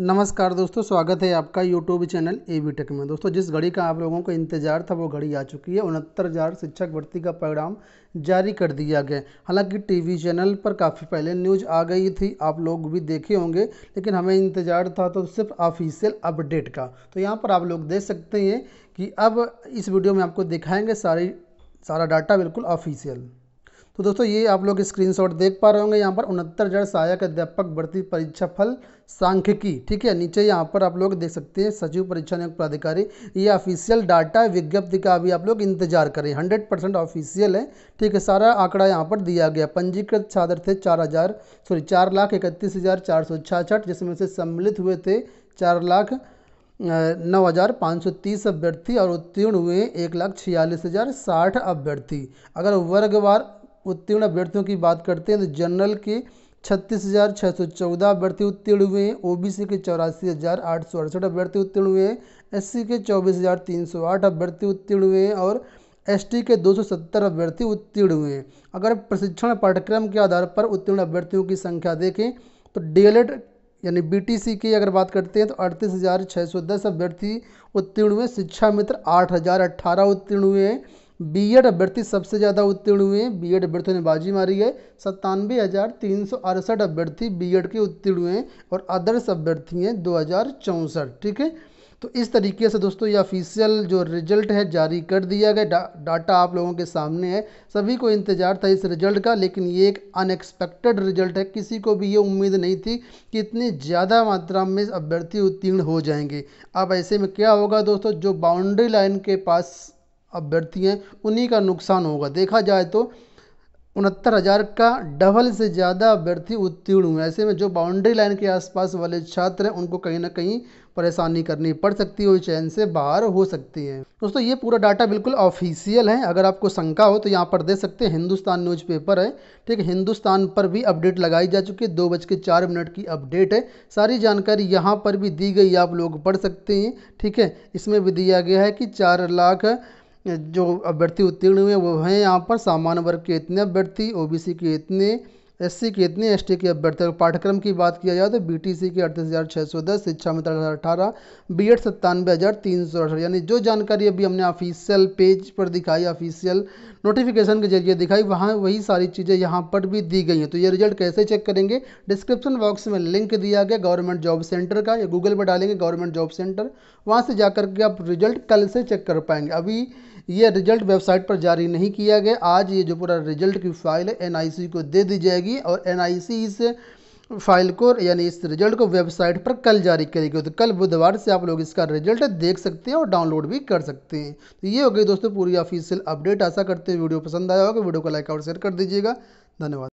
नमस्कार दोस्तों स्वागत है आपका YouTube channel A B tech में दोस्तों जिस घड़ी का आप लोगों को इंतजार था वो घड़ी आ चुकी है उनहत्तर हज़ार शिक्षक भर्ती का परिणाम जारी कर दिया गया हालांकि टीवी चैनल पर काफ़ी पहले न्यूज आ गई थी आप लोग भी देखे होंगे लेकिन हमें इंतजार था तो सिर्फ ऑफिशियल अपडेट का तो यहाँ पर आप लोग देख सकते हैं कि अब इस वीडियो में आपको दिखाएँगे सारी सारा डाटा बिल्कुल ऑफिशियल तो दोस्तों ये आप लोग स्क्रीनशॉट देख पा रहे होंगे यहाँ पर उनहत्तर हज़ार सहायक अध्यापक भर्ती परीक्षा फल सांख्यिकी ठीक है नीचे यहाँ पर आप लोग देख सकते हैं सचिव परीक्षा नियुक्त प्राधिकारी ये ऑफिशियल डाटा विज्ञप्ति का अभी आप लोग इंतजार करें हंड्रेड परसेंट ऑफिशियल है ठीक है सारा आंकड़ा यहाँ पर दिया गया पंजीकृत छात्र थे चार हज़ार सॉरी चार लाख इकतीस हज़ार चार सौ छियासठ जिसमें से सम्मिलित हुए थे चार लाख नौ हज़ार पाँच सौ तीस अभ्यर्थी और उत्तीर्ण हुए एक लाख छियालीस हज़ार साठ अभ्यर्थी अगर वर्गवार उत्तीर्ण अभ्यर्थियों की बात करते हैं तो जनरल के छत्तीस हज़ार छः सौ चौदह अभ्यर्थी उत्तीर्ण हुए हैं ओबीसी के चौरासी हज़ार आठ सौ अड़सठ अभ्यर्थी उत्तीर्ण हुए हैं एससी के चौबीस हज़ार तीन सौ आठ अभ्यर्थी उत्तीर्ण हुए हैं और एसटी के 270 अभ्यर्थी उत्तीर्ण हुए हैं अगर प्रशिक्षण पाठ्यक्रम के आधार पर उत्तीर्ण अभ्यर्थियों की संख्या देखें तो डीएलएड e यानी बीटीसी की अगर बात करते हैं तो अड़तीस हज़ार छः सौ दस अभ्यर्थी उत्तीर्ण हुए शिक्षा मित्र आठ हज़ार उत्तीर्ण हुए हैं बी एड अभ्यर्थी सबसे ज़्यादा उत्तीर्ण हुए हैं बी एड अभ्यर्थियों ने बाजी मारी है सत्तानवे हज़ार तीन सौ अड़सठ अभ्यर्थी बी एड के उत्तीर्ण हुए हैं और अदर्स अभ्यर्थी हैं दो हज़ार चौंसठ ठीक है तो इस तरीके से दोस्तों ये ऑफिशियल जो रिजल्ट है जारी कर दिया गया डा, डाटा आप लोगों के सामने है सभी को इंतज़ार था इस रिजल्ट का लेकिन ये एक अनएक्सपेक्टेड रिजल्ट है किसी को भी ये उम्मीद नहीं थी कि इतनी ज़्यादा मात्रा में अभ्यर्थी उत्तीर्ण हो जाएंगे अब ऐसे में क्या होगा दोस्तों जो बाउंड्री लाइन के पास अभ्यर्थी हैं उन्हीं का नुकसान होगा देखा जाए तो उनहत्तर हज़ार का डबल से ज़्यादा अभ्यर्थी उत्तीर्ण हुए ऐसे में जो बाउंड्री लाइन के आसपास वाले छात्र हैं उनको कहीं ना कहीं परेशानी करनी पड़ सकती है और चयन से बाहर हो सकती है दोस्तों ये पूरा डाटा बिल्कुल ऑफिशियल है अगर आपको शंका हो तो यहाँ पर दे सकते हैं हिंदुस्तान न्यूज़पेपर है ठीक है हिंदुस्तान पर भी अपडेट लगाई जा चुकी है दो बज के चार मिनट की अपडेट है सारी जानकारी यहाँ पर भी दी गई आप लोग पढ़ सकते हैं ठीक है इसमें भी दिया गया है कि चार लाख जो अभ्यर्थी उत्तीर्ण हुए वो हैं यहाँ पर सामान्य वर्ग के इतने अभ्यर्थी ओबीसी के इतने एससी के इतने एसटी के अभ्यर्थी पाठ्यक्रम की बात किया जाए तो बीटीसी के अड़तीस हज़ार छः सौ दस शिक्षा मित्र अठारह बी एड सत्तानवे हज़ार तीन सौ अठारह यानी जो जानकारी अभी हमने ऑफिशियल पेज पर दिखाई ऑफिशियल नोटिफिकेशन के जरिए दिखाई वहाँ वही सारी चीज़ें यहाँ पर भी दी गई हैं तो ये रिजल्ट कैसे चेक करेंगे डिस्क्रिप्शन बॉक्स में लिंक दिया गया गवर्नमेंट जॉब सेंटर का या गूगल पर डालेंगे गवर्नमेंट जॉब सेंटर वहाँ से जाकर के आप रिजल्ट कल से चेक कर पाएंगे अभी ये रिजल्ट वेबसाइट पर जारी नहीं किया गया आज ये जो पूरा रिजल्ट की फाइल है एनआईसी को दे दी जाएगी और एनआईसी इस फाइल को यानी इस रिजल्ट को वेबसाइट पर कल जारी करेगी तो कल बुधवार से आप लोग इसका रिजल्ट देख सकते हैं और डाउनलोड भी कर सकते हैं तो ये हो गई दोस्तों पूरी ऑफिशियल अपडेट आशा करते हैं वीडियो पसंद आया होगा वीडियो को लाइक और शेयर कर दीजिएगा धन्यवाद